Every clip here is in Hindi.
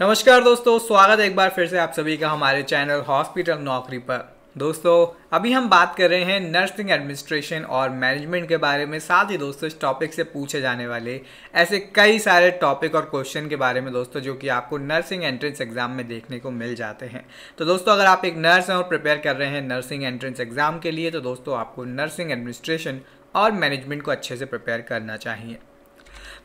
नमस्कार दोस्तों स्वागत है एक बार फिर से आप सभी का हमारे चैनल हॉस्पिटल नौकरी पर दोस्तों अभी हम बात कर रहे हैं नर्सिंग एडमिनिस्ट्रेशन और मैनेजमेंट के बारे में साथ ही दोस्तों इस टॉपिक से पूछे जाने वाले ऐसे कई सारे टॉपिक और क्वेश्चन के बारे में दोस्तों जो कि आपको नर्सिंग एंट्रेंस एग्ज़ाम में देखने को मिल जाते हैं तो दोस्तों अगर आप एक नर्स हैं और प्रिपेयर कर रहे हैं नर्सिंग एंट्रेंस एग्ज़ाम के लिए तो दोस्तों आपको नर्सिंग एडमिनिस्ट्रेशन और मैनेजमेंट को अच्छे से प्रिपेयर करना चाहिए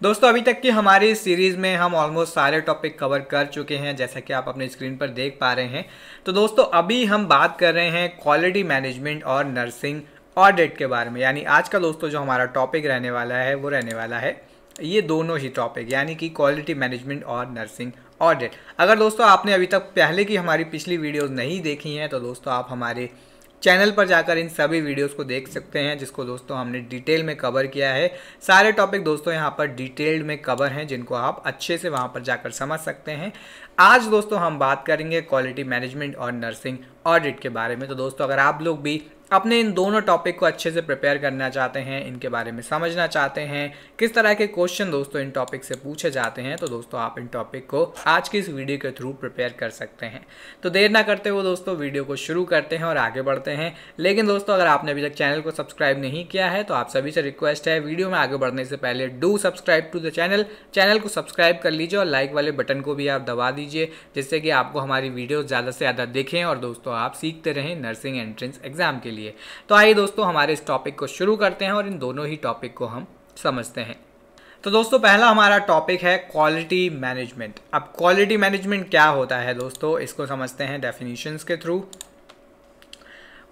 दोस्तों अभी तक की हमारी सीरीज़ में हम ऑलमोस्ट सारे टॉपिक कवर कर चुके हैं जैसा कि आप अपने स्क्रीन पर देख पा रहे हैं तो दोस्तों अभी हम बात कर रहे हैं क्वालिटी मैनेजमेंट और नर्सिंग ऑडिट के बारे में यानी आज का दोस्तों जो हमारा टॉपिक रहने वाला है वो रहने वाला है ये दोनों ही टॉपिक यानी कि क्वालिटी मैनेजमेंट और नर्सिंग ऑडिट अगर दोस्तों आपने अभी तक पहले की हमारी पिछली वीडियोज़ नहीं देखी हैं तो दोस्तों आप हमारे चैनल पर जाकर इन सभी वीडियोस को देख सकते हैं जिसको दोस्तों हमने डिटेल में कवर किया है सारे टॉपिक दोस्तों यहाँ पर डिटेल्ड में कवर हैं जिनको आप अच्छे से वहाँ पर जाकर समझ सकते हैं आज दोस्तों हम बात करेंगे क्वालिटी मैनेजमेंट और नर्सिंग ऑडिट के बारे में तो दोस्तों अगर आप लोग भी अपने इन दोनों टॉपिक को अच्छे से प्रिपेयर करना चाहते हैं इनके बारे में समझना चाहते हैं किस तरह के क्वेश्चन दोस्तों इन टॉपिक से पूछे जाते हैं तो दोस्तों आप इन टॉपिक को आज की इस वीडियो के थ्रू प्रिपेयर कर सकते हैं तो देर ना करते हुए दोस्तों वीडियो को शुरू करते हैं और आगे बढ़ते हैं लेकिन दोस्तों अगर आपने अभी तक चैनल को सब्सक्राइब नहीं किया है तो आप सभी से रिक्वेस्ट है वीडियो में आगे बढ़ने से पहले do subscribe to the channel channel को सब्सक्राइब कर लीजिए और लाइक वाले बटन को भी आप दबा दीजिए जिससे कि आपको हमारी वीडियो ज़्यादा से ज़्यादा देखें और दोस्तों आप सीखते रहें नर्सिंग एंट्रेंस एग्जाम के लिए लिए तो आइए दोस्तों हमारे इस टॉपिक को शुरू करते हैं और इन दोनों ही टॉपिक को हम समझते हैं तो दोस्तों पहला हमारा टॉपिक है क्वालिटी मैनेजमेंट अब क्वालिटी मैनेजमेंट क्या होता है दोस्तों इसको समझते हैं डेफिनेशंस के through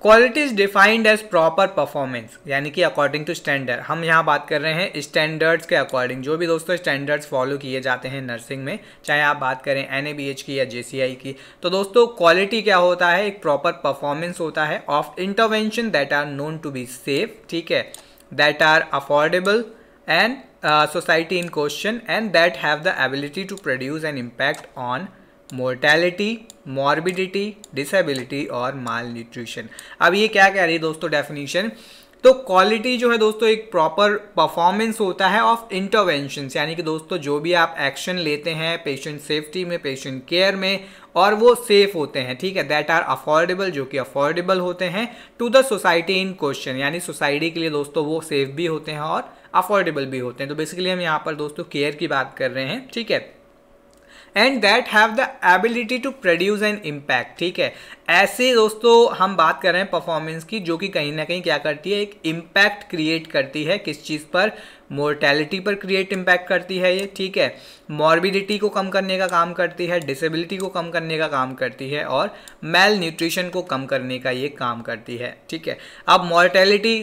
quality is defined as proper performance यानी कि अकॉर्डिंग टू स्टैंडर्ड हम यहाँ बात कर रहे हैं स्टैंडर्ड्स के अकॉर्डिंग जो भी दोस्तों स्टैंडर्ड्स फॉलो किए जाते हैं नर्सिंग में चाहे आप बात करें एन की या जे की तो दोस्तों क्वालिटी क्या होता है एक प्रॉपर परफॉर्मेंस होता है of intervention that are known to be safe ठीक है that are affordable and society in question and that have the ability to produce an impact on mortality morbidity disability और माल न्यूट्रिशन अब ये क्या कह रही है दोस्तों डेफिनेशन तो क्वालिटी जो है दोस्तों एक प्रॉपर परफॉर्मेंस होता है ऑफ इंटरवेंशन यानी कि दोस्तों जो भी आप एक्शन लेते हैं पेशेंट सेफ्टी में पेशेंट केयर में और वो सेफ होते हैं ठीक है दैट आर अफोर्डेबल जो कि अफोर्डेबल होते हैं to the society in question यानी सोसाइटी के लिए दोस्तों वो सेफ भी होते हैं और अफोर्डेबल भी होते हैं तो बेसिकली हम यहाँ पर दोस्तों केयर की बात कर रहे हैं ठीक है and that have the ability to produce an impact ठीक है ऐसे दोस्तों हम बात कर रहे हैं परफॉर्मेंस की जो कि कहीं ना कहीं क्या करती है एक इम्पैक्ट क्रिएट करती है किस चीज़ पर मोर्टेलिटी पर क्रिएट इम्पैक्ट करती है ये ठीक है मॉर्बिडिटी को कम करने का काम करती है डिसेबिलिटी को कम करने का काम करती है और मेल न्यूट्रिशन को कम करने का ये काम करती है ठीक है अब मॉर्टेलिटी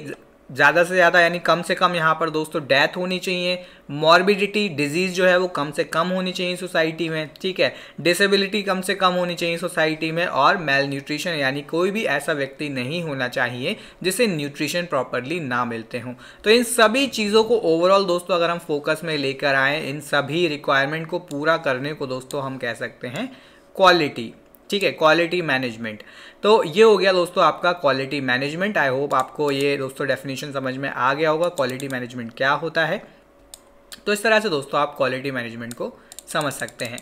ज़्यादा से ज़्यादा यानी कम से कम यहाँ पर दोस्तों डेथ होनी चाहिए मॉर्बिडिटी डिजीज़ जो है वो कम से कम होनी चाहिए सोसाइटी में ठीक है डिसेबिलिटी कम से कम होनी चाहिए सोसाइटी में और मेल न्यूट्रिशन यानी कोई भी ऐसा व्यक्ति नहीं होना चाहिए जिसे न्यूट्रिशन प्रॉपरली ना मिलते हों तो इन सभी चीज़ों को ओवरऑल दोस्तों अगर हम फोकस में लेकर आएँ इन सभी रिक्वायरमेंट को पूरा करने को दोस्तों हम कह सकते हैं क्वालिटी ठीक है क्वालिटी मैनेजमेंट तो ये हो गया दोस्तों आपका क्वालिटी मैनेजमेंट आई होप आपको ये दोस्तों डेफिनेशन समझ में आ गया होगा क्वालिटी मैनेजमेंट क्या होता है तो इस तरह से दोस्तों आप क्वालिटी मैनेजमेंट को समझ सकते हैं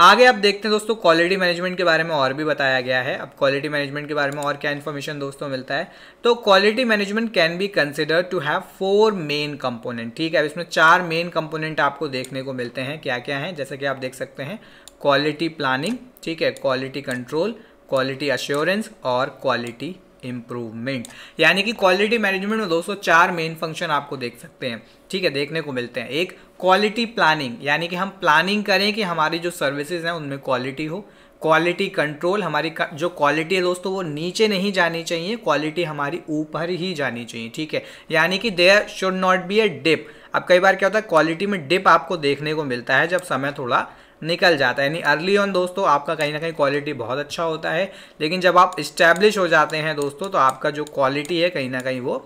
आगे आप देखते हैं दोस्तों क्वालिटी मैनेजमेंट के बारे में और भी बताया गया है अब क्वालिटी मैनेजमेंट के बारे में और क्या इन्फॉर्मेशन दोस्तों मिलता है तो quality management can be consider to have four main component ठीक है अब इसमें चार मेन कंपोनेंट आपको देखने को मिलते हैं क्या क्या हैं जैसे कि आप देख सकते हैं क्वालिटी प्लानिंग ठीक है क्वालिटी कंट्रोल क्वालिटी अश्योरेंस और क्वालिटी इम्प्रूवमेंट यानी कि क्वालिटी मैनेजमेंट में दोस्तों चार मेन फंक्शन आपको देख सकते हैं ठीक है देखने को मिलते हैं एक क्वालिटी प्लानिंग यानी कि हम प्लानिंग करें कि हमारी जो सर्विसेज हैं उनमें क्वालिटी हो क्वालिटी कंट्रोल हमारी जो क्वालिटी है दोस्तों वो नीचे नहीं जानी चाहिए क्वालिटी हमारी ऊपर ही जानी चाहिए ठीक है यानी कि there should not be a dip अब कई बार क्या होता है क्वालिटी में डिप आपको देखने को मिलता है जब समय थोड़ा निकल जाता है यानी अर्ली ऑन दोस्तों आपका कहीं ना कहीं क्वालिटी बहुत अच्छा होता है लेकिन जब आप इस्टेब्लिश हो जाते हैं दोस्तों तो आपका जो क्वालिटी है कहीं ना कहीं वो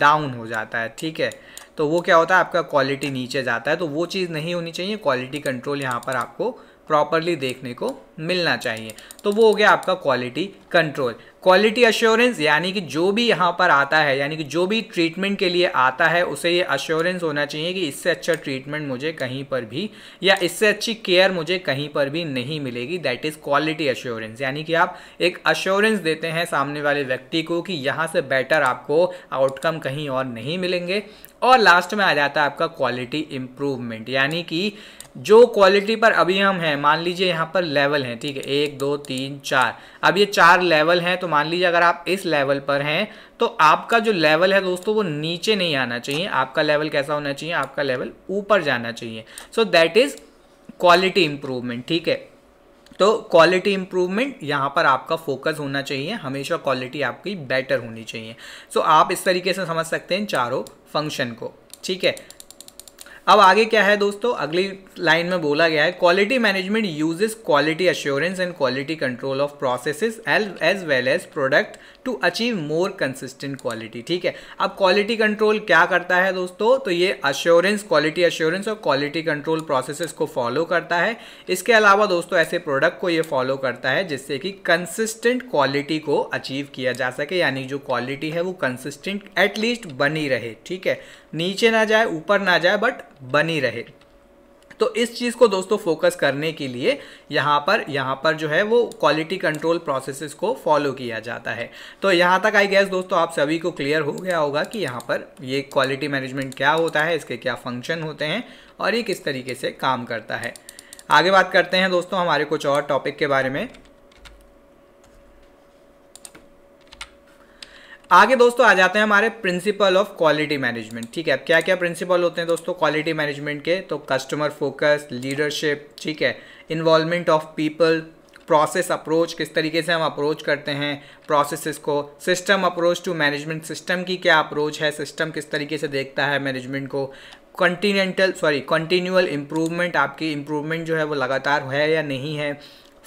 डाउन हो जाता है ठीक है तो वो क्या होता है आपका क्वालिटी नीचे जाता है तो वो चीज़ नहीं होनी चाहिए क्वालिटी कंट्रोल यहाँ पर आपको प्रॉपरली देखने को मिलना चाहिए तो वो हो गया आपका क्वालिटी कंट्रोल क्वालिटी अश्योरेंस यानी कि जो भी यहाँ पर आता है यानी कि जो भी ट्रीटमेंट के लिए आता है उसे ये अश्योरेंस होना चाहिए कि इससे अच्छा ट्रीटमेंट मुझे कहीं पर भी या इससे अच्छी केयर मुझे कहीं पर भी नहीं मिलेगी दैट इज़ क्वालिटी अश्योरेंस यानी कि आप एक अश्योरेंस देते हैं सामने वाले व्यक्ति को कि यहाँ से बेटर आपको आउटकम कहीं और नहीं मिलेंगे और लास्ट में आ जाता है आपका क्वालिटी इम्प्रूवमेंट यानी कि जो क्वालिटी पर अभी हम हैं मान लीजिए यहाँ पर लेवल हैं ठीक है एक दो तीन चार अब ये चार लेवल हैं तो मान लीजिए अगर आप इस लेवल पर हैं तो आपका जो लेवल है दोस्तों वो नीचे नहीं आना चाहिए आपका लेवल कैसा होना चाहिए आपका लेवल ऊपर जाना चाहिए so that is quality improvement ठीक है तो क्वालिटी इम्प्रूवमेंट यहाँ पर आपका फोकस होना चाहिए हमेशा क्वालिटी आपकी बेटर होनी चाहिए सो so, आप इस तरीके से समझ सकते हैं चारों फंक्शन को ठीक है अब आगे क्या है दोस्तों अगली लाइन में बोला गया है quality management uses quality assurance and quality control of processes as well as product to achieve more consistent quality ठीक है अब क्वालिटी कंट्रोल क्या करता है दोस्तों तो ये अश्योरेंस क्वालिटी अश्योरेंस और क्वालिटी कंट्रोल प्रोसेसेस को फॉलो करता है इसके अलावा दोस्तों ऐसे प्रोडक्ट को ये फॉलो करता है जिससे कि कंसिस्टेंट क्वालिटी को अचीव किया जा सके यानी जो क्वालिटी है वो कंसिस्टेंट एटलीस्ट बनी रहे ठीक है नीचे ना जाए ऊपर ना जाए बट बनी रहे तो इस चीज़ को दोस्तों फोकस करने के लिए यहाँ पर यहाँ पर जो है वो क्वालिटी कंट्रोल प्रोसेस को फॉलो किया जाता है तो यहाँ तक आई गैस दोस्तों आप सभी को क्लियर हो गया होगा कि यहाँ पर ये क्वालिटी मैनेजमेंट क्या होता है इसके क्या फंक्शन होते हैं और ये किस तरीके से काम करता है आगे बात करते हैं दोस्तों हमारे कुछ और टॉपिक के बारे में आगे दोस्तों आ जाते हैं हमारे प्रिंसिपल ऑफ क्वालिटी मैनेजमेंट ठीक है अब क्या क्या प्रिंसिपल होते हैं दोस्तों क्वालिटी मैनेजमेंट के तो कस्टमर फोकस लीडरशिप ठीक है involvement of people process approach किस तरीके से हम अप्रोच करते हैं प्रोसेसेस को system approach to management system की क्या अप्रोच है सिस्टम किस तरीके से देखता है मैनेजमेंट को कंटिनेंटल सॉरी कंटिन्यूअल इम्प्रूवमेंट आपकी इम्प्रूवमेंट जो है वो लगातार है या नहीं है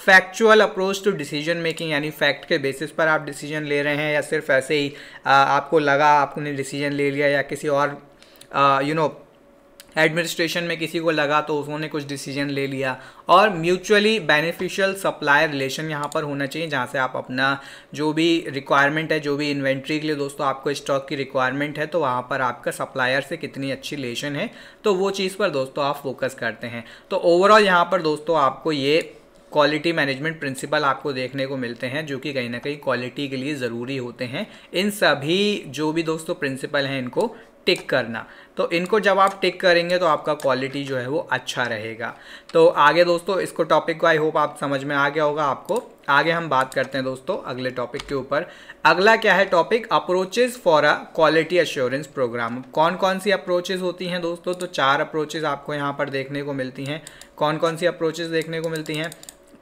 factual approach to decision making यानी फैक्ट के बेसिस पर आप डिसीजन ले रहे हैं या सिर्फ ऐसे ही आ, आपको लगा आपने डिसीजन ले लिया या किसी और यू नो एडमिनिस्ट्रेशन में किसी को लगा तो उन्होंने कुछ डिसीजन ले लिया और म्यूचुअली बेनिफिशियल सप्लायर रिलेशन यहाँ पर होना चाहिए जहाँ से आप अपना जो भी रिक्वायरमेंट है जो भी इन्वेंट्री के लिए दोस्तों आपको स्टॉक की रिक्वायरमेंट है तो वहाँ पर आपका सप्लायर से कितनी अच्छी रिलेशन है तो वो चीज़ पर दोस्तों आप फोकस करते हैं तो ओवरऑल यहाँ पर दोस्तों आपको ये क्वालिटी मैनेजमेंट प्रिंसिपल आपको देखने को मिलते हैं जो कि कहीं ना कहीं क्वालिटी के लिए ज़रूरी होते हैं इन सभी जो भी दोस्तों प्रिंसिपल हैं इनको टिक करना तो इनको जब आप टिक करेंगे तो आपका क्वालिटी जो है वो अच्छा रहेगा तो आगे दोस्तों इसको टॉपिक को आई होप आप समझ में आ गया होगा आपको आगे हम बात करते हैं दोस्तों अगले टॉपिक के ऊपर अगला क्या है topic approaches for a quality assurance programme कौन कौन सी अप्रोचेज होती हैं दोस्तों तो चार अप्रोचेज आपको यहाँ पर देखने को मिलती हैं कौन कौन सी अप्रोचेज देखने को मिलती हैं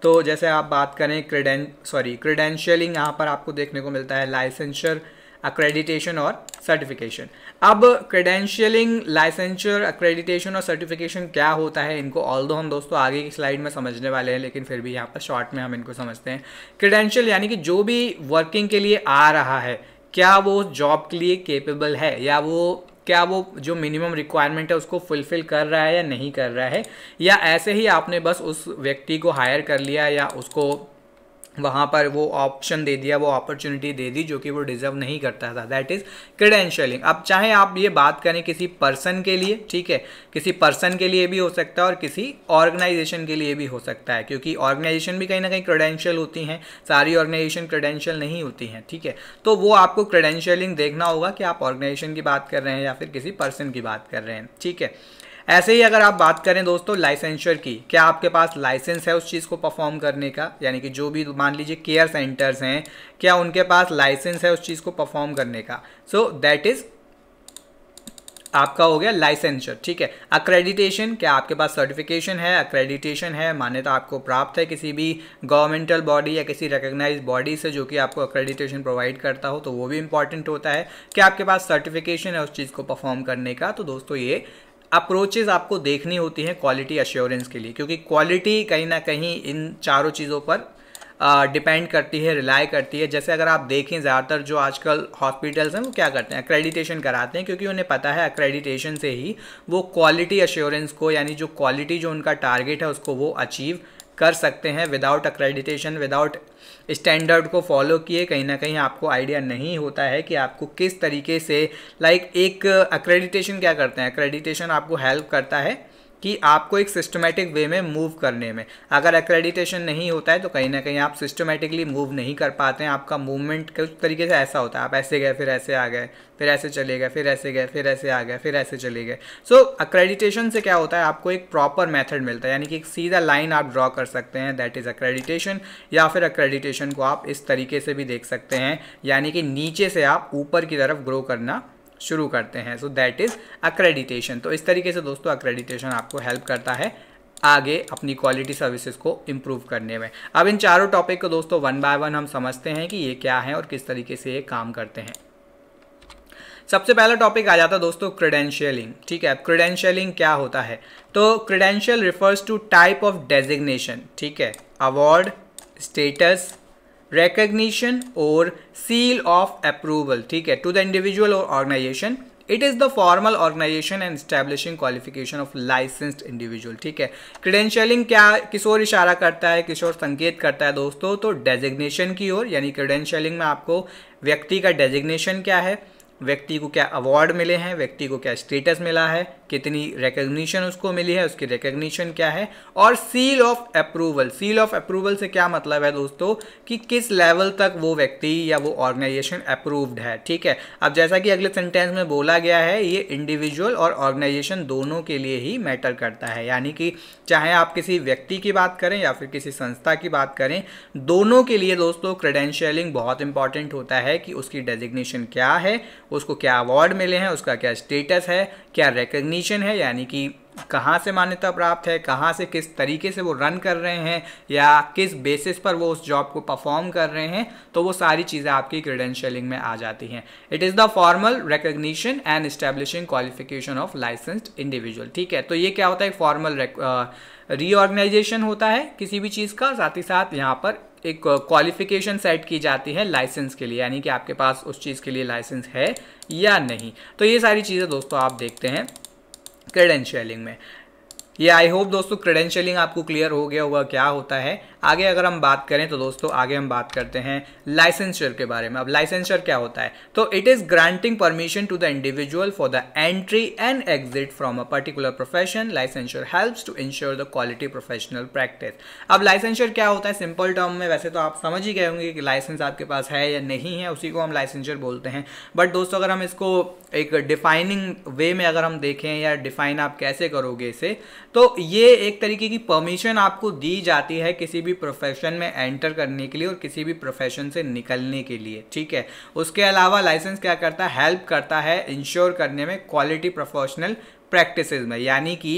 तो जैसे आप बात करें क्रेडें सॉरी क्रेडेंशियलिंग यहाँ पर आपको देखने को मिलता है लाइसेंशर अक्रेडिटेशन और सर्टिफिकेशन अब क्रेडेंशियलिंग लाइसेंशर अक्रेडिटेशन और सर्टिफिकेशन क्या होता है इनको ऑल दो हम दोस्तों आगे की स्लाइड में समझने वाले हैं लेकिन फिर भी यहाँ पर शॉर्ट में हम इनको समझते हैं क्रेडेंशियल यानी कि जो भी वर्किंग के लिए आ रहा है क्या वो जॉब के लिए केपेबल है या वो क्या वो जो मिनिमम रिक्वायरमेंट है उसको फुलफिल कर रहा है या नहीं कर रहा है या ऐसे ही आपने बस उस व्यक्ति को हायर कर लिया या उसको वहाँ पर वो ऑप्शन दे दिया वो अपॉर्चुनिटी दे दी जो कि वो डिजर्व नहीं करता था दैट इज़ क्रेडेंशियलिंग अब चाहे आप ये बात करें किसी पर्सन के लिए ठीक है किसी पर्सन के लिए भी हो सकता है और किसी ऑर्गेनाइजेशन के लिए भी हो सकता है क्योंकि ऑर्गेनाइजेशन भी कहीं ना कहीं क्रेडेंशियल होती हैं सारी ऑर्गेनाइजेशन क्रेडेंशियल नहीं होती हैं ठीक है तो वो आपको क्रेडेंशियलिंग देखना होगा कि आप ऑर्गेनाइजेशन की बात कर रहे हैं या फिर किसी पर्सन की बात कर रहे हैं ठीक है ऐसे ही अगर आप बात करें दोस्तों लाइसेंशर की क्या आपके पास लाइसेंस है उस चीज़ को परफॉर्म करने का यानी कि जो भी मान लीजिए केयर सेंटर्स हैं क्या उनके पास लाइसेंस है उस चीज़ को परफॉर्म करने का सो दैट इज़ आपका हो गया लाइसेंसर ठीक है अक्रेडिटेशन क्या आपके पास सर्टिफिकेशन है अक्रेडिटेशन है मान्यता आपको प्राप्त है किसी भी गवर्नमेंटल बॉडी या किसी रिकग्नाइज बॉडी से जो कि आपको अक्रेडिटेशन प्रोवाइड करता हो तो वो भी इंपॉर्टेंट होता है क्या आपके पास सर्टिफिकेशन है उस चीज़ को परफॉर्म करने का तो दोस्तों ये अप्रोचेज आपको देखनी होती हैं क्वालिटी एश्योरेंस के लिए क्योंकि क्वालिटी कहीं ना कहीं इन चारों चीज़ों पर डिपेंड uh, करती है रिलाई करती है जैसे अगर आप देखें ज़्यादातर जो आजकल हॉस्पिटल्स हैं वो क्या करते हैं अक्रेडिटेशन कराते हैं क्योंकि उन्हें पता है अक्रेडिटेशन से ही वो क्वालिटी एश्योरेंस को यानी जो क्वालिटी जो उनका टारगेट है उसको वो अचीव कर सकते हैं विदाउट अक्रेडिटेशन विदाउट स्टैंडर्ड को फॉलो किए कहीं ना कहीं आपको आइडिया नहीं होता है कि आपको किस तरीके से लाइक like एक अक्रेडिटेशन क्या करते हैं अक्रेडिटेशन आपको हेल्प करता है कि आपको एक सिस्टमेटिक वे में मूव करने में अगर एक्रेडिटेशन नहीं होता है तो कहीं ना कहीं आप सिस्टमेटिकली मूव नहीं कर पाते हैं आपका मूवमेंट कुछ तरीके से ऐसा होता है आप ऐसे गए फिर ऐसे आ गए फिर ऐसे चले गए फिर ऐसे गए फिर ऐसे आ गए फिर ऐसे चले गए सो अक्रेडिटेशन से क्या होता है आपको एक प्रॉपर मेथड मिलता है यानी कि एक सीधा लाइन आप ड्रॉ कर सकते हैं दैट इज़ अक्रेडिटेशन या फिर अक्रेडिटेशन को आप इस तरीके से भी देख सकते हैं यानी कि नीचे से आप ऊपर की तरफ ग्रो करना शुरू करते हैं सो दैट इज़ अक्रेडिटेशन तो इस तरीके से दोस्तों अक्रेडिटेशन आपको हेल्प करता है आगे अपनी क्वालिटी सर्विसेज को इम्प्रूव करने में अब इन चारों टॉपिक को दोस्तों वन बाय वन हम समझते हैं कि ये क्या है और किस तरीके से ये काम करते हैं सबसे पहला टॉपिक आ जाता है दोस्तों क्रीडेंशियलिंग ठीक है क्रीडेंशियलिंग क्या होता है तो credential refers to type of designation ठीक है अवार्ड स्टेटस recognition और सील ऑफ अप्रूवल ठीक है टू द individual और organisation it is the formal organisation and establishing qualification of licensed individual ठीक है क्रेडेंशियलिंग क्या किस ओर इशारा करता है किस ओर संकेत करता है दोस्तों तो डेजिग्नेशन की ओर यानी क्रेडेंशियलिंग में आपको व्यक्ति का डेजिग्नेशन क्या है व्यक्ति को क्या अवार्ड मिले हैं व्यक्ति को क्या स्टेटस मिला है कितनी रिकग्निशन उसको मिली है उसकी रिकग्निशन क्या है और seal of approval seal of approval से क्या मतलब है दोस्तों कि किस लेवल तक वो व्यक्ति या वो ऑर्गेनाइजेशन अप्रूव्ड है ठीक है अब जैसा कि अगले सेंटेंस में बोला गया है ये इंडिविजुअल और ऑर्गेनाइजेशन दोनों के लिए ही मैटर करता है यानी कि चाहे आप किसी व्यक्ति की बात करें या फिर किसी संस्था की बात करें दोनों के लिए दोस्तों क्रेडेंशियलिंग बहुत इंपॉर्टेंट होता है कि उसकी डेजिग्नेशन क्या है उसको क्या अवार्ड मिले हैं उसका क्या स्टेटस है क्या रिकग्निशन है यानी कि कहाँ से मान्यता प्राप्त है कहाँ से किस तरीके से वो रन कर रहे हैं या किस बेसिस पर वो उस जॉब को परफॉर्म कर रहे हैं तो वो सारी चीज़ें आपकी क्रीडेंशलिंग में आ जाती हैं it is the formal recognition and establishing qualification of licensed individual ठीक है तो ये क्या होता है फॉर्मल रीऑर्गेनाइजेशन होता है किसी भी चीज़ का साथ ही साथ यहाँ पर एक क्वालिफिकेशन सेट की जाती है लाइसेंस के लिए यानी कि आपके पास उस चीज़ के लिए लाइसेंस है या नहीं तो ये सारी चीज़ें दोस्तों आप देखते हैं क्रेडेंशियलिंग में ये आई होप दोस्तों क्रेडेंशियलिंग आपको क्लियर हो गया होगा क्या होता है आगे अगर हम बात करें तो दोस्तों आगे हम बात करते हैं लाइसेंसर के बारे में अब लाइसेंसर क्या होता है तो it is granting permission to the individual for the entry and exit from a particular profession licenser help to ensure the quality professional practice अब लाइसेंसर क्या होता है सिंपल टर्म में वैसे तो आप समझ ही गए होंगे कि लाइसेंस आपके पास है या नहीं है उसी को हम लाइसेंसर बोलते हैं बट दोस्तों अगर हम इसको एक डिफाइनिंग वे में अगर हम देखें या डिफाइन आप कैसे करोगे इसे तो ये एक तरीके की परमिशन आपको दी जाती है किसी भी भी प्रोफेशन में एंटर करने के लिए और किसी भी प्रोफेशन से निकलने के लिए ठीक है उसके अलावा लाइसेंस क्या करता है हेल्प करता है इंश्योर करने में क्वालिटी प्रोफेशनल प्रैक्टिस में यानी कि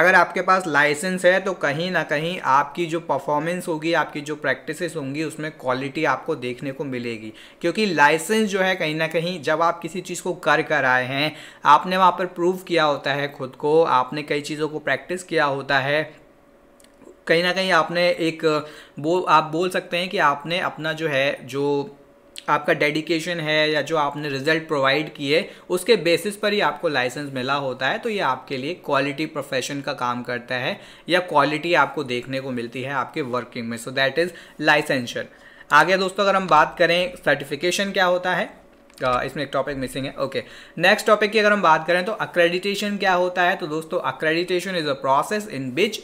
अगर आपके पास लाइसेंस है तो कहीं ना कहीं आपकी जो परफॉर्मेंस होगी आपकी जो प्रैक्टिसेस होंगी उसमें क्वालिटी आपको देखने को मिलेगी क्योंकि लाइसेंस जो है कहीं ना कहीं जब आप किसी चीज़ को कर कर आए हैं आपने वहाँ पर प्रूव किया होता है खुद को आपने कई चीज़ों को प्रैक्टिस किया होता है कहीं ना कहीं आपने एक वो आप बोल सकते हैं कि आपने अपना जो है जो आपका डेडिकेशन है या जो आपने रिजल्ट प्रोवाइड किए उसके बेसिस पर ही आपको लाइसेंस मिला होता है तो ये आपके लिए क्वालिटी प्रोफेशन का काम करता है या क्वालिटी आपको देखने को मिलती है आपके वर्किंग में सो दैट इज़ लाइसेंशर आगे दोस्तों अगर हम बात करें सर्टिफिकेशन क्या होता है इसमें एक टॉपिक मिसिंग है ओके नेक्स्ट टॉपिक की अगर हम बात करें तो अक्रेडिटेशन क्या होता है तो दोस्तों accreditation is a process in which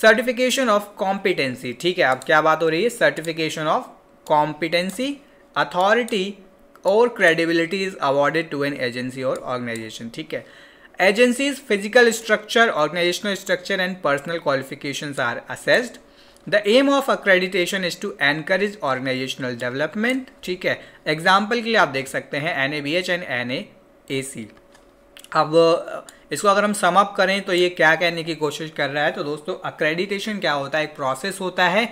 certification of competency ठीक है अब क्या बात हो रही है सर्टिफिकेशन ऑफ कॉम्पिटेंसी अथॉरिटी और credibility is awarded to an agency और ऑर्गेनाइजेशन ठीक है agencies physical structure organisational structure and personal qualification are assessed the aim of accreditation is to encourage organisational development ठीक है एग्जाम्पल के लिए आप देख सकते हैं N A B H and N A A C अब इसको अगर हम समअप करें तो ये क्या कहने की कोशिश कर रहा है तो दोस्तों अक्रेडिटेशन क्या होता है एक प्रोसेस होता है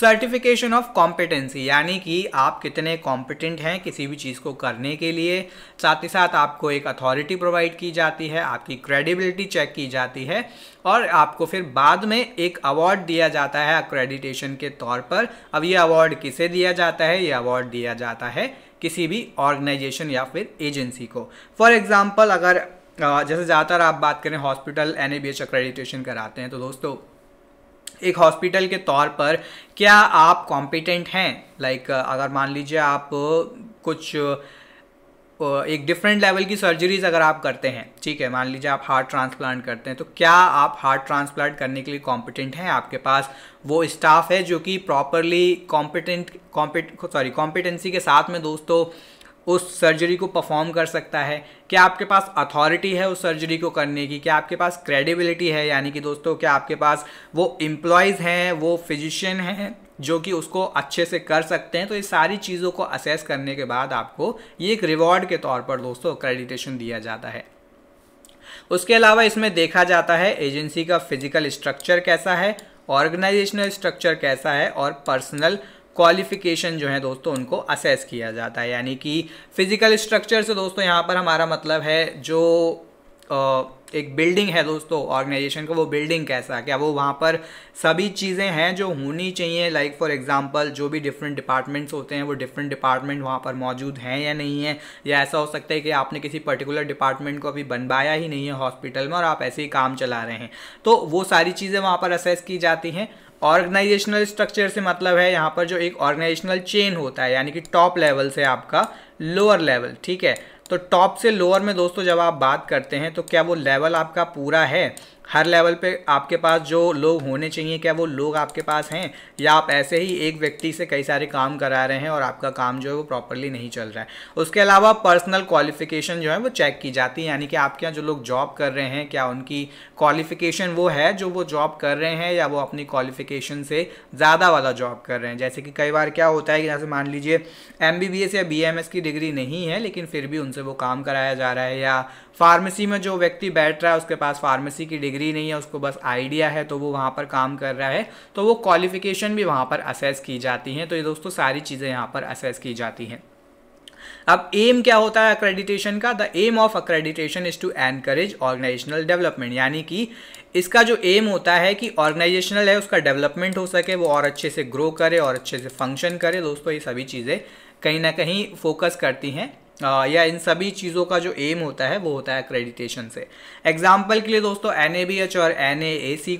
सर्टिफिकेशन ऑफ कॉम्पिटेंसी यानी कि आप कितने कॉम्पिटेंट हैं किसी भी चीज़ को करने के लिए साथ ही साथ आपको एक अथॉरिटी प्रोवाइड की जाती है आपकी क्रेडिबिलिटी चेक की जाती है और आपको फिर बाद में एक अवार्ड दिया जाता है अक्रेडिटेशन के तौर पर अब ये अवार्ड किसे दिया जाता है ये अवार्ड दिया जाता है किसी भी ऑर्गेनाइजेशन या फिर एजेंसी को फॉर एग्ज़ाम्पल अगर जैसे ज़्यादातर आप बात करें हॉस्पिटल एन एक्रेडिटेशन कराते हैं तो दोस्तों एक हॉस्पिटल के तौर पर क्या आप कॉम्पिटेंट हैं लाइक अगर मान लीजिए आप कुछ एक डिफरेंट लेवल की सर्जरीज अगर आप करते हैं ठीक है मान लीजिए आप हार्ट ट्रांसप्लांट करते हैं तो क्या आप हार्ट ट्रांसप्लांट करने के लिए कॉम्पिटेंट हैं आपके पास वो स्टाफ है जो कि properly competent compete sorry competency के साथ में दोस्तों उस सर्जरी को परफॉर्म कर सकता है क्या आपके पास अथॉरिटी है उस सर्जरी को करने की क्या आपके पास क्रेडिबिलिटी है यानी कि दोस्तों क्या आपके पास वो एम्प्लॉयज़ हैं वो फिजिशियन हैं जो कि उसको अच्छे से कर सकते हैं तो ये सारी चीज़ों को असेस करने के बाद आपको ये एक रिवॉर्ड के तौर पर दोस्तों क्रेडिटेशन दिया जाता है उसके अलावा इसमें देखा जाता है एजेंसी का फिजिकल स्ट्रक्चर कैसा है ऑर्गेनाइजेशनल स्ट्रक्चर कैसा है और पर्सनल क्वालिफिकेशन जो है दोस्तों उनको असेस किया जाता है यानी कि फिजिकल स्ट्रक्चर से दोस्तों यहाँ पर हमारा मतलब है जो एक बिल्डिंग है दोस्तों ऑर्गेनाइजेशन का वो बिल्डिंग कैसा क्या वो वहाँ पर सभी चीज़ें हैं जो होनी चाहिए लाइक फॉर एग्जांपल जो भी डिफरेंट डिपार्टमेंट्स होते हैं वो डिफरेंट डिपार्टमेंट वहाँ पर मौजूद हैं या नहीं है या ऐसा हो सकता है कि आपने किसी पर्टिकुलर डिपार्टमेंट को अभी बनवाया ही नहीं है हॉस्पिटल में और आप ऐसे ही काम चला रहे हैं तो वो सारी चीज़ें वहाँ पर असेस की जाती हैं ऑर्गेनाइजेशनल स्ट्रक्चर से मतलब है यहाँ पर जो एक ऑर्गेनाइजेशनल चेन होता है यानी कि टॉप लेवल से आपका लोअर लेवल ठीक है तो टॉप से लोअर में दोस्तों जब आप बात करते हैं तो क्या वो लेवल आपका पूरा है हर लेवल पे आपके पास जो लोग होने चाहिए क्या वो लोग आपके पास हैं या आप ऐसे ही एक व्यक्ति से कई सारे काम करा रहे हैं और आपका काम जो है वो प्रॉपरली नहीं चल रहा है उसके अलावा पर्सनल क्वालिफिकेशन जो है वो चेक की जाती है यानी कि आपके यहाँ जो लोग जॉब कर रहे हैं क्या उनकी क्वालिफिकेशन वो है जो वो जॉब कर रहे हैं या वो अपनी क्वालिफिकेशन से ज़्यादा वाला जॉब कर रहे हैं जैसे कि कई बार क्या होता है कि जैसे मान लीजिए एम या बी की डिग्री नहीं है लेकिन फिर भी उनसे वो काम कराया जा रहा है या फार्मेसी में जो व्यक्ति बैठ रहा है उसके पास फार्मेसी की डिग्री डिग्री नहीं है उसको बस आइडिया है तो वो वहाँ पर काम कर रहा है तो वो क्वालिफिकेशन भी वहाँ पर असेस की जाती हैं तो ये दोस्तों सारी चीज़ें यहाँ पर असेस की जाती हैं अब एम क्या होता है अक्रेडिटेशन का the aim of accreditation is to encourage organisational development यानी कि इसका जो एम होता है कि ऑर्गेनाइजेशनल है उसका डेवलपमेंट हो सके वो और अच्छे से ग्रो करे और अच्छे से फंक्शन करे दोस्तों ये सभी चीज़ें कहीं ना कहीं फोकस करती हैं या इन सभी चीज़ों का जो एम होता है वो होता है अक्रेडिटेशन से एग्जाम्पल के लिए दोस्तों एन और एन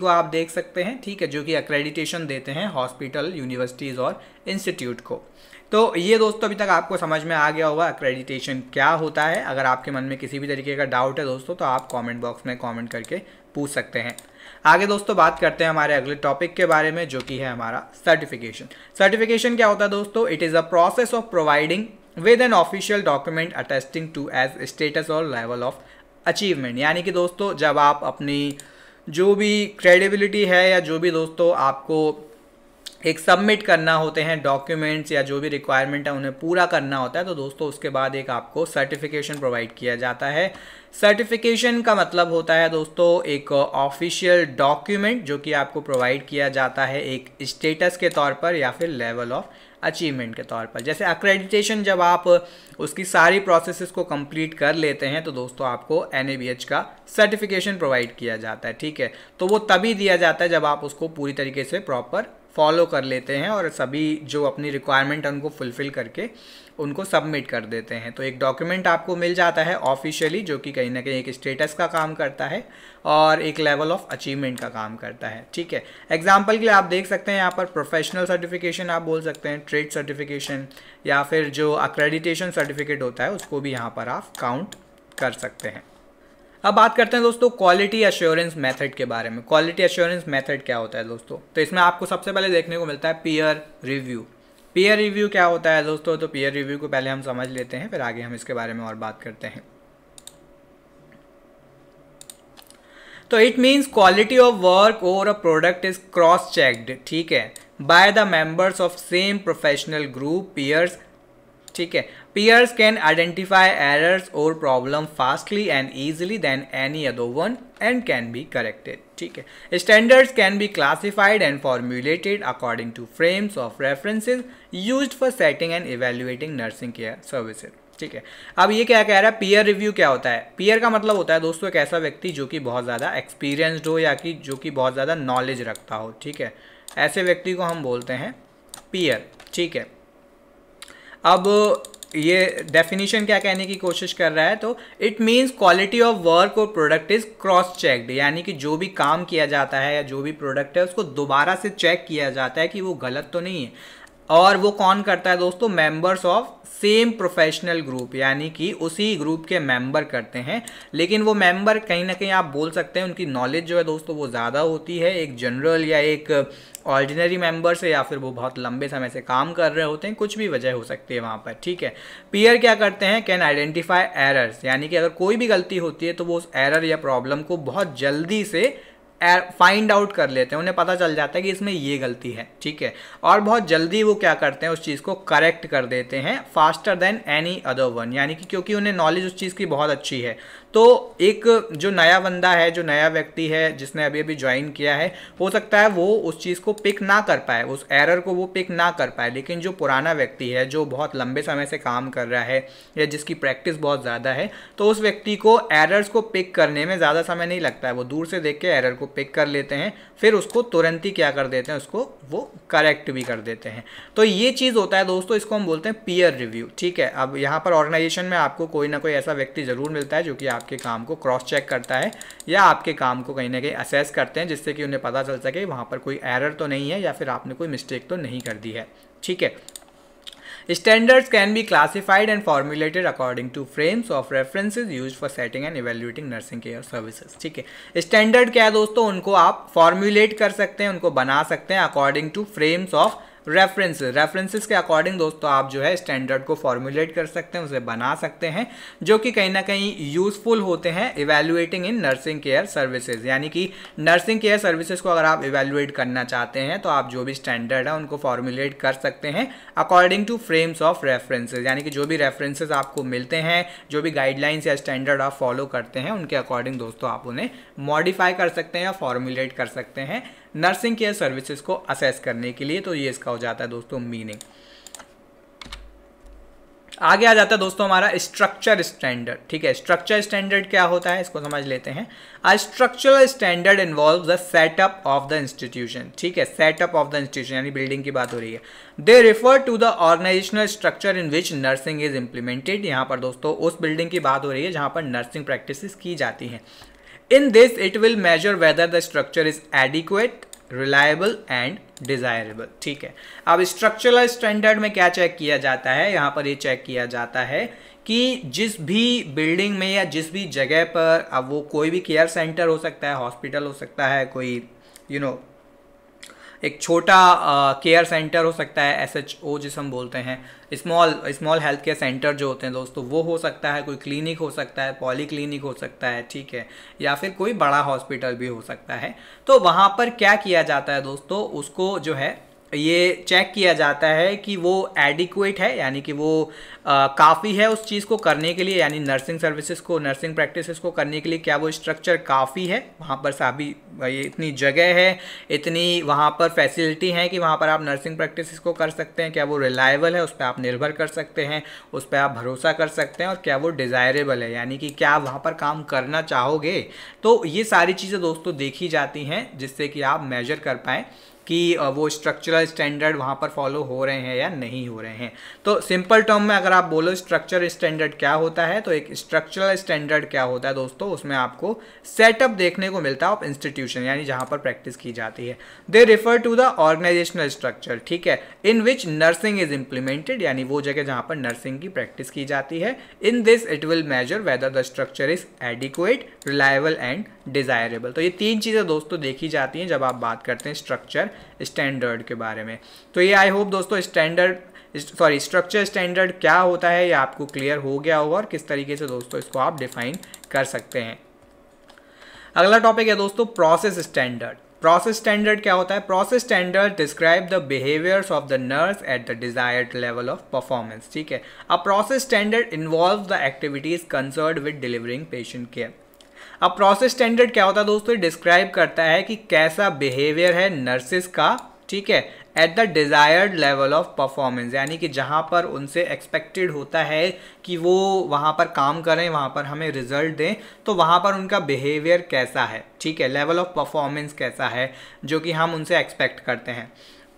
को आप देख सकते हैं ठीक है जो कि अक्रेडिटेशन देते हैं हॉस्पिटल यूनिवर्सिटीज़ और इंस्टीट्यूट को तो ये दोस्तों अभी तक आपको समझ में आ गया होगा अक्रेडिटेशन क्या होता है अगर आपके मन में किसी भी तरीके का डाउट है दोस्तों तो आप कॉमेंट बॉक्स में कॉमेंट करके पूछ सकते हैं आगे दोस्तों बात करते हैं हमारे अगले टॉपिक के बारे में जो कि है हमारा सर्टिफिकेशन सर्टिफिकेशन क्या होता है दोस्तों it is a process of providing with an official document attesting to as status और लेवल ऑफ अचीवमेंट यानी कि दोस्तों जब आप अपनी जो भी क्रेडिबिलिटी है या जो भी दोस्तों आपको एक सबमिट करना होते हैं डॉक्यूमेंट्स या जो भी रिक्वायरमेंट है उन्हें पूरा करना होता है तो दोस्तों उसके बाद एक आपको सर्टिफिकेशन प्रोवाइड किया जाता है सर्टिफिकेशन का मतलब होता है दोस्तों एक ऑफिशियल डॉक्यूमेंट जो कि आपको प्रोवाइड किया जाता है एक स्टेटस के तौर पर या फिर लेवल ऑफ अचीवमेंट के तौर पर जैसे अक्रेडिटेशन जब आप उसकी सारी प्रोसेसेस को कंप्लीट कर लेते हैं तो दोस्तों आपको एन का सर्टिफिकेशन प्रोवाइड किया जाता है ठीक है तो वो तभी दिया जाता है जब आप उसको पूरी तरीके से प्रॉपर फॉलो कर लेते हैं और सभी जो अपनी रिक्वायरमेंट है उनको फुलफ़िल करके उनको सबमिट कर देते हैं तो एक डॉक्यूमेंट आपको मिल जाता है ऑफिशियली जो कि कहीं ना कहीं एक स्टेटस का काम करता है और एक लेवल ऑफ अचीवमेंट का काम करता है ठीक है एग्जाम्पल के लिए आप देख सकते हैं यहाँ पर प्रोफेशनल सर्टिफिकेशन आप बोल सकते हैं ट्रेड सर्टिफिकेशन या फिर जो अक्रेडिटेशन सर्टिफिकेट होता है उसको भी यहाँ पर आप काउंट कर सकते हैं अब बात करते हैं दोस्तों क्वालिटी एश्योरेंस मेथड के बारे में क्वालिटी एश्योरेंस मेथड क्या होता है दोस्तों तो इसमें आपको सबसे पहले देखने को मिलता है पीयर रिव्यू पीयर रिव्यू क्या होता है दोस्तों तो पीयर रिव्यू को पहले हम समझ लेते हैं फिर आगे हम इसके बारे में और बात करते हैं तो it means quality of work और a product is cross checked ठीक है by the members of same professional group peers ठीक है Peers can identify errors or problem fastly and easily than any other one and can be corrected. ठीक है Standards can be classified and formulated according to frames of references used for setting and evaluating nursing care services. ठीक है अब ये क्या कह रहा है पीयर रिव्यू क्या होता है पीयर का मतलब होता है दोस्तों एक ऐसा व्यक्ति जो कि बहुत ज़्यादा एक्सपीरियंस्ड हो या कि जो कि बहुत ज़्यादा नॉलेज रखता हो ठीक है ऐसे व्यक्ति को हम बोलते हैं पीयर ठीक है अब ये डेफिनेशन क्या कहने की कोशिश कर रहा है तो it means quality of work और प्रोडक्ट इज क्रॉस चेकड यानी कि जो भी काम किया जाता है या जो भी प्रोडक्ट है उसको दोबारा से चेक किया जाता है कि वो गलत तो नहीं है और वो कौन करता है दोस्तों members of same professional group यानी कि उसी ग्रुप के मेंबर करते हैं लेकिन वो मेंबर कहीं ना कहीं आप बोल सकते हैं उनकी नॉलेज जो है दोस्तों वो ज़्यादा होती है एक जनरल या एक ऑर्डिनरी मेंबर से या फिर वो बहुत लंबे समय से काम कर रहे होते हैं कुछ भी वजह हो सकती है वहाँ पर ठीक है पीयर क्या करते हैं कैन आइडेंटिफाई एरर्स यानी कि अगर कोई भी गलती होती है तो वो उस एरर या प्रॉब्लम को बहुत जल्दी से फाइंड आउट कर लेते हैं उन्हें पता चल जाता है कि इसमें ये गलती है ठीक है और बहुत जल्दी वो क्या करते हैं उस चीज़ को करेक्ट कर देते हैं faster than any other one यानी कि क्योंकि उन्हें नॉलेज उस चीज़ की बहुत अच्छी है तो एक जो नया बंदा है जो नया व्यक्ति है जिसने अभी अभी ज्वाइन किया है हो सकता है वो उस चीज़ को पिक ना कर पाए उस एरर को वो पिक ना कर पाए लेकिन जो पुराना व्यक्ति है जो बहुत लंबे समय से काम कर रहा है या जिसकी प्रैक्टिस बहुत ज़्यादा है तो उस व्यक्ति को एरर्स को पिक करने में ज़्यादा समय नहीं लगता है वो दूर से देख के एरर को पिक कर लेते हैं फिर उसको तुरंत ही क्या कर देते हैं उसको वो करेक्ट भी कर देते हैं तो ये चीज़ होता है दोस्तों इसको हम बोलते हैं पीयर रिव्यू ठीक है अब यहाँ पर ऑर्गेनाइजेशन में आपको कोई ना कोई ऐसा व्यक्ति ज़रूर मिलता है जो कि आप आपके काम को क्रॉस चेक करता है या आपके काम को कहीं ना कहीं असेस करते हैं जिससे कि उन्हें पता चल सके वहाँ पर कोई एरर तो नहीं है या फिर आपने कोई मिस्टेक तो नहीं कर दी है ठीक है standards can be classified and formulated according to frames of references use for setting and evaluating nursing care services ठीक है स्टैंडर्ड क्या है दोस्तों उनको आप फॉर्मुलेट कर सकते हैं उनको बना सकते हैं according to frames of reference references के अकॉर्डिंग दोस्तों आप जो है स्टैंडर्ड को फॉर्मुलेट कर सकते हैं उसे बना सकते हैं जो कि कहीं ना कहीं यूजफुल होते हैं evaluating in nursing care services यानी कि नर्सिंग केयर सर्विसेज को अगर आप इवेल्युएट करना चाहते हैं तो आप जो भी स्टैंडर्ड है उनको फॉर्मुलेट कर सकते हैं according to frames of references यानी कि जो भी रेफरेंसेज आपको मिलते हैं जो भी गाइडलाइंस या स्टैंडर्ड आप फॉलो करते हैं उनके अकॉर्डिंग दोस्तों आप उन्हें मॉडिफाई कर सकते हैं या फॉर्मुलेट कर सकते हैं नर्सिंग केयर सर्विसेज को असेस करने के लिए तो ये इसका हो जाता है दोस्तों मीनिंग आगे आ जाता है दोस्तों हमारा स्ट्रक्चर स्टैंडर्ड ठीक है स्ट्रक्चर स्टैंडर्ड क्या होता है इसको समझ लेते हैं structural standard involve the setup of the institution ठीक है सेटअप ऑफ द इंस्टीट्यूशन यानी बिल्डिंग की बात हो रही है they refer to the organisational structure in which nursing is implemented यहाँ पर दोस्तों उस बिल्डिंग की बात हो रही है जहाँ पर नर्सिंग प्रैक्टिस की जाती हैं in this it will measure whether the structure is adequate reliable and desirable ठीक है अब स्ट्रक्चरल स्टैंडर्ड में क्या चेक किया जाता है यहाँ पर ये यह चेक किया जाता है कि जिस भी बिल्डिंग में या जिस भी जगह पर अब वो कोई भी केयर सेंटर हो सकता है हॉस्पिटल हो सकता है कोई यू नो एक छोटा केयर सेंटर हो सकता है एस एच ओ जिसे हम बोलते हैं small small health care centre जो होते हैं दोस्तों वो हो सकता है कोई क्लिनिक हो सकता है पॉली क्लिनिक हो सकता है ठीक है या फिर कोई बड़ा हॉस्पिटल भी हो सकता है तो वहाँ पर क्या किया जाता है दोस्तों उसको जो है ये चेक किया जाता है कि वो एडिक्वेट है यानी कि वो काफ़ी है उस चीज़ को करने के लिए यानी नर्सिंग सर्विसेज को नर्सिंग प्रैक्टिसेस को करने के लिए क्या वो स्ट्रक्चर काफ़ी है वहाँ पर साबी ये इतनी जगह है इतनी वहाँ पर फैसिलिटी है कि वहाँ पर आप नर्सिंग प्रैक्टिसेस को कर सकते हैं क्या वो रिलायबल है उस पर आप निर्भर कर सकते हैं उस पर आप भरोसा कर सकते हैं और क्या वो डिज़ायरेबल है यानी कि क्या आप वहाँ पर काम करना चाहोगे तो ये सारी चीज़ें दोस्तों देखी जाती हैं जिससे कि आप मेजर कर पाएँ कि वो स्ट्रक्चरल स्टैंडर्ड वहाँ पर फॉलो हो रहे हैं या नहीं हो रहे हैं तो सिंपल टर्म में अगर आप बोलो स्ट्रक्चर स्टैंडर्ड क्या होता है तो एक स्ट्रक्चरल स्टैंडर्ड क्या होता है दोस्तों उसमें आपको सेटअप देखने को मिलता है ऑफ इंस्टीट्यूशन यानी जहाँ पर प्रैक्टिस की जाती है they refer to the organisational structure ठीक है in which nursing is implemented यानी वो जगह जहाँ पर नर्सिंग की प्रैक्टिस की जाती है in this it will measure whether the structure is adequate reliable and desirable तो ये तीन चीज़ें दोस्तों देखी जाती हैं जब आप बात करते हैं स्ट्रक्चर स्टैंडर्ड के बारे में तो ये आई होप दोस्तों स्टैंडर्ड सॉरी स्ट्रक्चर स्टैंडर्ड क्या होता है ये आपको क्लियर हो गया होगा और किस तरीके से दोस्तों इसको आप डिफाइन कर सकते हैं अगला टॉपिक है दोस्तों प्रोसेस स्टैंडर्ड प्रोसेस स्टैंडर्ड क्या होता है process standard describe the behaviours of the nurse at the desired level of performance ठीक है a process standard involve the activities concerned with delivering patient care अब प्रोसेस स्टैंडर्ड क्या होता है दोस्तों डिस्क्राइब करता है कि कैसा बिहेवियर है नर्सिस का ठीक है at the desired level of performance यानी कि जहाँ पर उनसे एक्सपेक्टेड होता है कि वो वहाँ पर काम करें वहाँ पर हमें रिजल्ट दें तो वहाँ पर उनका बिहेवियर कैसा है ठीक है लेवल ऑफ परफॉर्मेंस कैसा है जो कि हम उनसे एक्सपेक्ट करते हैं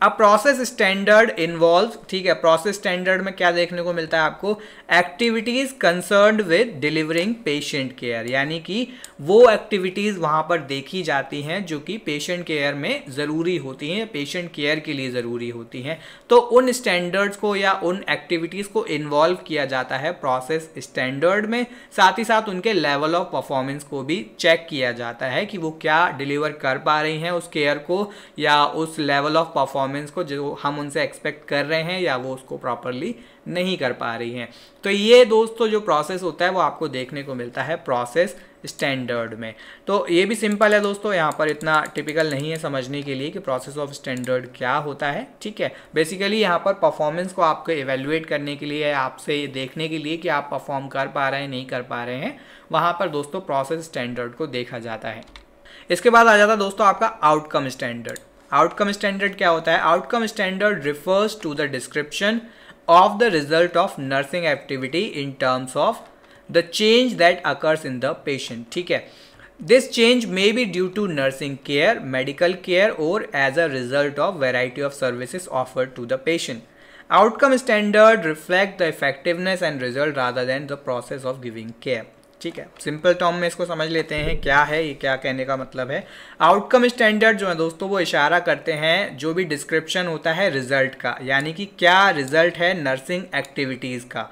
अब प्रोसेस स्टैंडर्ड इन्वॉल्व ठीक है प्रोसेस स्टैंडर्ड में क्या देखने को मिलता है आपको activities concern with delivering patient care यानी कि वो एक्टिविटीज़ वहां पर देखी जाती हैं जो कि पेशेंट केयर में ज़रूरी होती हैं पेशेंट केयर के लिए ज़रूरी होती हैं तो उन स्टैंडर्ड्स को या उन एक्टिविटीज़ को इन्वॉल्व किया जाता है प्रोसेस स्टैंडर्ड में साथ ही साथ उनके लेवल ऑफ परफॉर्मेंस को भी चेक किया जाता है कि वो क्या डिलीवर कर पा रही हैं उस केयर को या उस लेवल ऑफ परफॉर्मेंस परफॉर्मेंस को जो हम उनसे एक्सपेक्ट कर रहे हैं या वो उसको प्रॉपरली नहीं कर पा रही हैं तो ये दोस्तों जो प्रोसेस होता है वो आपको देखने को मिलता है प्रोसेस स्टैंडर्ड में तो ये भी सिंपल है दोस्तों यहाँ पर इतना टिपिकल नहीं है समझने के लिए कि प्रोसेस ऑफ स्टैंडर्ड क्या होता है ठीक है बेसिकली यहाँ पर परफॉर्मेंस को आपको एवेल्युएट करने के लिए आपसे ये देखने के लिए कि आप परफॉर्म कर पा रहे हैं नहीं कर पा रहे हैं वहाँ पर दोस्तों प्रोसेस स्टैंडर्ड को देखा जाता है इसके बाद आ जाता है दोस्तों आपका आउटकम स्टैंडर्ड आउटकम स्टैंडर्ड क्या होता है outcome standard refers to the description of the result of nursing activity in terms of the change that occurs in the patient ठीक है this change may be due to nursing care medical care और as a result of variety of service offer to the patient outcome standard reflect the effectiveness and result rather than the process of giving care ठीक है सिंपल टर्म में इसको समझ लेते हैं क्या है ये क्या कहने का मतलब है आउटकम स्टैंडर्ड जो है दोस्तों वो इशारा करते हैं जो भी डिस्क्रिप्शन होता है रिजल्ट का यानी कि क्या रिजल्ट है नर्सिंग एक्टिविटीज़ का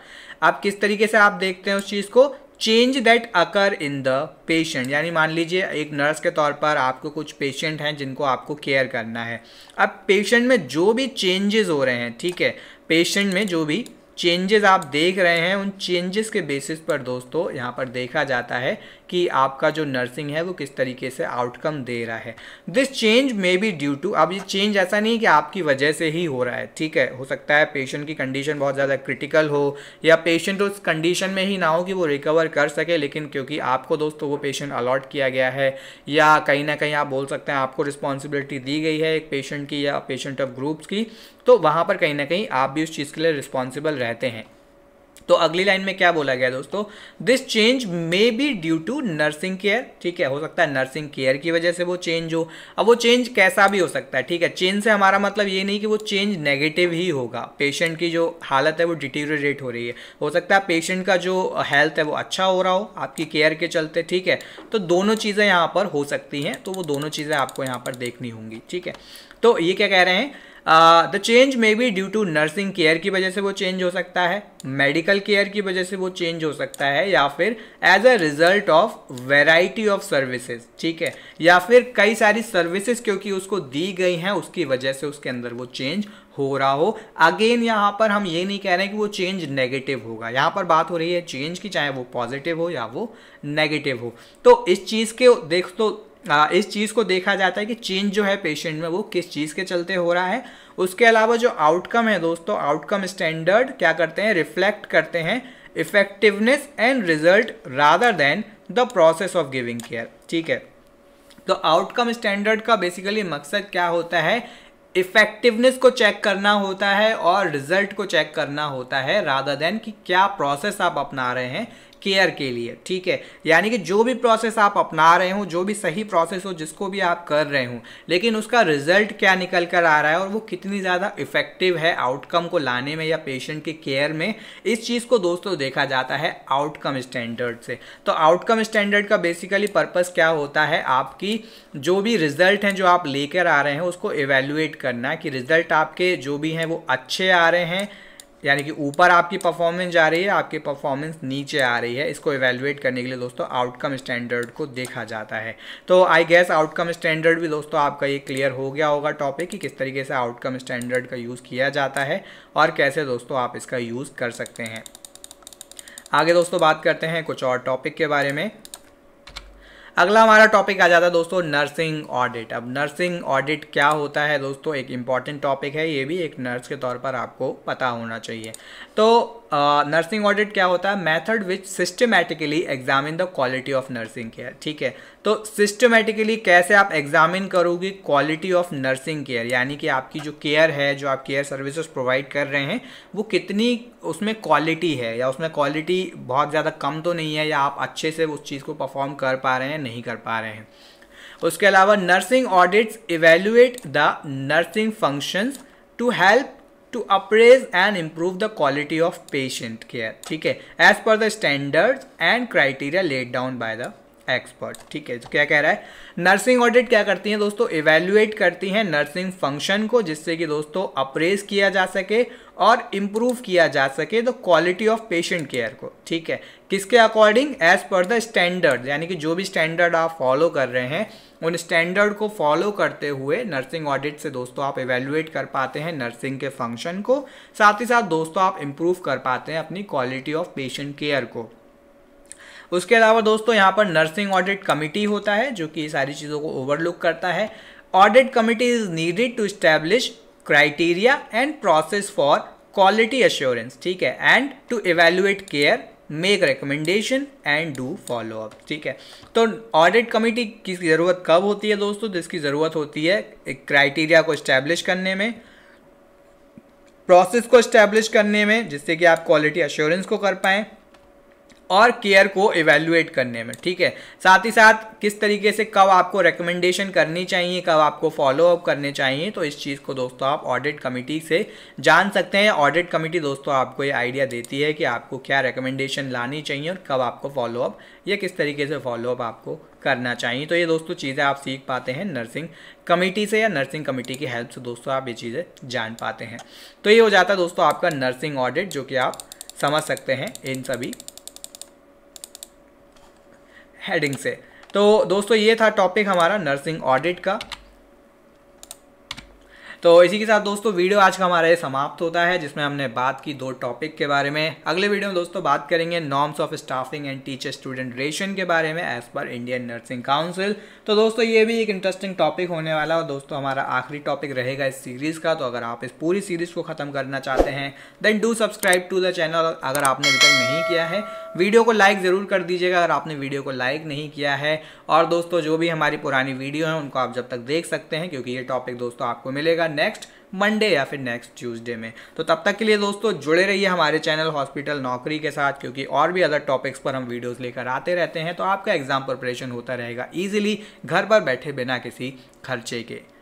आप किस तरीके से आप देखते हैं उस चीज़ को change that occur in the patient यानी मान लीजिए एक नर्स के तौर पर आपको कुछ पेशेंट हैं जिनको आपको केयर करना है अब पेशेंट में जो भी चेंजेस हो रहे हैं ठीक है पेशेंट में जो भी चेंजेस आप देख रहे हैं उन चेंजेस के बेसिस पर दोस्तों यहाँ पर देखा जाता है कि आपका जो नर्सिंग है वो किस तरीके से आउटकम दे रहा है this change may be due to अब ये चेंज ऐसा नहीं कि आपकी वजह से ही हो रहा है ठीक है हो सकता है पेशेंट की कंडीशन बहुत ज़्यादा क्रिटिकल हो या पेशेंट उस कंडीशन में ही ना हो कि वो रिकवर कर सके लेकिन क्योंकि आपको दोस्तों वो पेशेंट अलॉट किया गया है या कहीं ना कहीं आप बोल सकते हैं आपको रिस्पॉन्सिबिलिटी दी गई है एक पेशेंट की या पेशेंट ऑफ ग्रुप्स की तो वहाँ पर कहीं ना कहीं आप भी उस चीज़ के लिए रिस्पॉन्सिबल रहते हैं तो अगली लाइन में क्या बोला गया दोस्तों this change may be due to nursing care ठीक है हो सकता है नर्सिंग केयर की वजह से वो चेंज हो अब वो चेंज कैसा भी हो सकता है ठीक है चेंज से हमारा मतलब ये नहीं कि वो चेंज नेगेटिव ही होगा पेशेंट की जो हालत है वो डिटीरेट हो रही है हो सकता है पेशेंट का जो हेल्थ है वो अच्छा हो रहा हो आपकी केयर के चलते ठीक है तो दोनों चीज़ें यहाँ पर हो सकती हैं तो वो दोनों चीज़ें आपको यहाँ पर देखनी होंगी ठीक है तो ये क्या कह रहे हैं the change may be due to nursing care की वजह से वो चेंज हो सकता है मेडिकल केयर की वजह से वो चेंज हो सकता है या फिर as a result of variety of services ठीक है या फिर कई सारी सर्विसेज क्योंकि उसको दी गई हैं उसकी वजह से उसके अंदर वो चेंज हो रहा हो अगेन यहाँ पर हम ये नहीं कह रहे कि वो चेंज नेगेटिव होगा यहाँ पर बात हो रही है चेंज की चाहे वो पॉजिटिव हो या वो नेगेटिव हो तो इस चीज़ के देख तो इस चीज़ को देखा जाता है कि चेंज जो है पेशेंट में वो किस चीज़ के चलते हो रहा है उसके अलावा जो आउटकम है दोस्तों आउटकम स्टैंडर्ड क्या करते हैं रिफ्लेक्ट करते हैं effectiveness and result rather than the process of giving care ठीक है तो आउटकम स्टैंडर्ड का बेसिकली मकसद क्या होता है इफेक्टिवनेस को चेक करना होता है और रिजल्ट को चेक करना होता है राधा देन कि क्या प्रोसेस आप अपना रहे हैं केयर के लिए ठीक है यानी कि जो भी प्रोसेस आप अपना रहे हो जो भी सही प्रोसेस हो जिसको भी आप कर रहे हो लेकिन उसका रिजल्ट क्या निकल कर आ रहा है और वो कितनी ज़्यादा इफेक्टिव है आउटकम को लाने में या पेशेंट की केयर में इस चीज़ को दोस्तों देखा जाता है आउटकम स्टैंडर्ड से तो आउटकम स्टैंडर्ड का बेसिकली पर्पज़ क्या होता है आपकी जो भी रिजल्ट हैं जो आप लेकर आ रहे हैं उसको एवेल्युएट करना कि रिजल्ट आपके जो भी हैं वो अच्छे आ रहे हैं यानी कि ऊपर आपकी परफॉर्मेंस जा रही है आपकी परफॉर्मेंस नीचे आ रही है इसको इवेलुएट करने के लिए दोस्तों आउटकम स्टैंडर्ड को देखा जाता है तो आई गैस आउटकम स्टैंडर्ड भी दोस्तों आपका ये क्लियर हो गया होगा टॉपिक कि किस तरीके से आउटकम स्टैंडर्ड का यूज़ किया जाता है और कैसे दोस्तों आप इसका यूज़ कर सकते हैं आगे दोस्तों बात करते हैं कुछ और टॉपिक के बारे में अगला हमारा टॉपिक आ जाता है दोस्तों नर्सिंग ऑडिट अब नर्सिंग ऑडिट क्या होता है दोस्तों एक इम्पॉर्टेंट टॉपिक है ये भी एक नर्स के तौर पर आपको पता होना चाहिए तो नर्सिंग ऑडिट क्या होता है method which systematically examine the quality of nursing care ठीक है तो सिस्टमेटिकली कैसे आप एग्जामिन करोगे क्वालिटी ऑफ नर्सिंग केयर यानी कि आपकी जो केयर है जो आप केयर सर्विसेज प्रोवाइड कर रहे हैं वो कितनी उसमें क्वालिटी है या उसमें क्वालिटी बहुत ज़्यादा कम तो नहीं है या आप अच्छे से उस चीज़ को परफॉर्म कर पा रहे हैं नहीं कर पा रहे हैं उसके अलावा nursing audits evaluate the nursing functions to help to appraise and improve the quality of patient care ठीक है as per the standards and criteria laid down by the expert ठीक है तो क्या कह रहा है नर्सिंग ऑडिट क्या करती हैं दोस्तों इवेल्युएट करती हैं नर्सिंग फंक्शन को जिससे कि दोस्तों अप्रेज किया जा सके और इम्प्रूव किया जा सके the quality of patient care को ठीक है किसके according as per the standard यानी कि जो भी स्टैंडर्ड आप फॉलो कर रहे हैं उन स्टैंडर्ड को फॉलो करते हुए नर्सिंग ऑडिट से दोस्तों आप इवेलुएट कर पाते हैं नर्सिंग के फंक्शन को साथ ही साथ दोस्तों आप इम्प्रूव कर पाते हैं अपनी क्वालिटी ऑफ पेशेंट केयर को उसके अलावा दोस्तों यहाँ पर नर्सिंग ऑडिट कमिटी होता है जो कि सारी चीज़ों को ओवरलुक करता है audit committee is needed to establish criteria and process for quality assurance ठीक है and to evaluate care make recommendation and do follow up ठीक है तो ऑडिट कमेटी की ज़रूरत कब होती है दोस्तों जिसकी ज़रूरत होती है एक क्राइटेरिया को इस्टेब्लिश करने में प्रोसेस को इस्टेब्लिश करने में जिससे कि आप क्वालिटी एश्योरेंस को कर पाएँ और केयर को इवेल्युएट करने में ठीक है साथ ही साथ किस तरीके से कब आपको रिकमेंडेशन करनी चाहिए कब आपको फॉलोअप करने चाहिए तो इस चीज़ को दोस्तों आप ऑडिट कमेटी से जान सकते हैं ऑडिट कमेटी दोस्तों आपको ये आइडिया देती है कि आपको क्या रिकमेंडेशन लानी चाहिए और कब आपको फॉलोअप या किस तरीके से फॉलोअप आपको करना चाहिए तो ये दोस्तों चीज़ें आप सीख पाते हैं नर्सिंग कमेटी से या नर्सिंग कमेटी की हेल्प से दोस्तों आप ये चीज़ें जान पाते हैं तो ये हो जाता है दोस्तों आपका नर्सिंग ऑडिट जो कि आप समझ सकते हैं इन सभी हेडिंग से तो दोस्तों ये था टॉपिक हमारा नर्सिंग ऑडिट का तो इसी के साथ दोस्तों वीडियो आज का हमारा ये समाप्त होता है जिसमें हमने बात की दो टॉपिक के बारे में अगले वीडियो में दोस्तों बात करेंगे norms of staffing and teacher student रेशन के बारे में as per Indian nursing council तो दोस्तों ये भी एक इंटरेस्टिंग टॉपिक होने वाला और दोस्तों हमारा आखिरी टॉपिक रहेगा इस सीरीज़ का तो अगर आप इस पूरी सीरीज़ को ख़त्म करना चाहते हैं then do subscribe to the channel अगर आपने अभी तक नहीं किया है वीडियो को लाइक ज़रूर कर दीजिएगा अगर आपने वीडियो को लाइक नहीं किया है और दोस्तों जो भी हमारी पुरानी वीडियो हैं उनको आप जब तक देख सकते हैं क्योंकि ये टॉपिक दोस्तों आपको मिलेगा नेक्स्ट मंडे या फिर नेक्स्ट ट्यूसडे में तो तब तक के लिए दोस्तों जुड़े रहिए हमारे चैनल हॉस्पिटल नौकरी के साथ क्योंकि और भी अदर टॉपिक्स पर हम वीडियोस लेकर आते रहते हैं तो आपका एग्जाम प्रिपरेशन होता रहेगा ईजिली घर पर बैठे बिना किसी खर्चे के